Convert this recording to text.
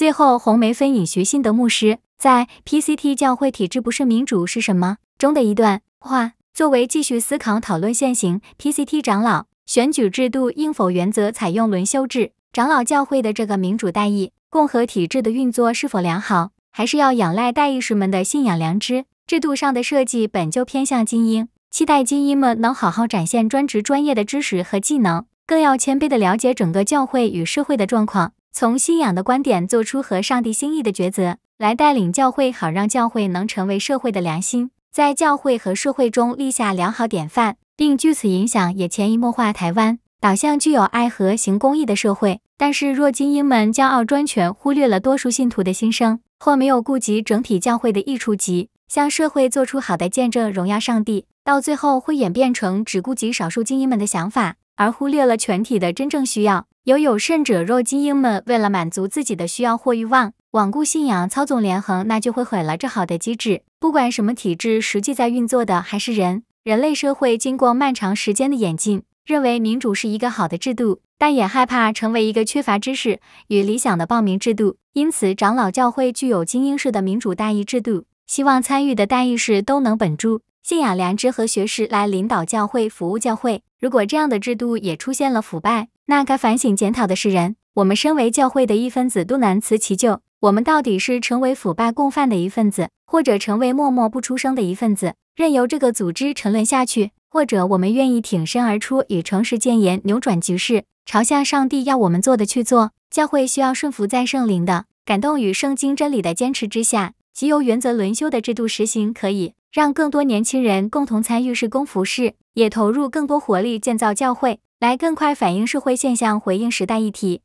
最后，红梅分隐学信德牧师在 PCT 教会体制不是民主是什么中的一段话，作为继续思考讨论现行 PCT 长老选举制度应否原则采用轮休制，长老教会的这个民主代议共和体制的运作是否良好，还是要仰赖代议士们的信仰良知？制度上的设计本就偏向精英，期待精英们能好好展现专职专业的知识和技能，更要谦卑地了解整个教会与社会的状况。从信仰的观点做出合上帝心意的抉择，来带领教会，好让教会能成为社会的良心，在教会和社会中立下良好典范，并据此影响，也潜移默化台湾导向具有爱和行公益的社会。但是，若精英们骄傲专权，忽略了多数信徒的心声，或没有顾及整体教会的益处及向社会做出好的见证，荣耀上帝，到最后会演变成只顾及少数精英们的想法，而忽略了全体的真正需要。有有甚者，若精英们为了满足自己的需要或欲望，罔顾信仰，操纵连衡，那就会毁了这好的机制。不管什么体制，实际在运作的还是人。人类社会经过漫长时间的演进，认为民主是一个好的制度，但也害怕成为一个缺乏知识与理想的暴民制度。因此，长老教会具有精英式的民主大义制度，希望参与的大义士都能本住信仰、良知和学识来领导教会、服务教会。如果这样的制度也出现了腐败，那该反省检讨的是人。我们身为教会的一分子，都难辞其咎。我们到底是成为腐败共犯的一份子，或者成为默默不出声的一份子，任由这个组织沉沦下去？或者我们愿意挺身而出，以诚实谏言扭转局势，朝向上帝要我们做的去做？教会需要顺服在圣灵的感动与圣经真理的坚持之下，即由原则轮休的制度实行，可以让更多年轻人共同参与事工服事，也投入更多活力建造教会。来更快反映社会现象，回应时代议题。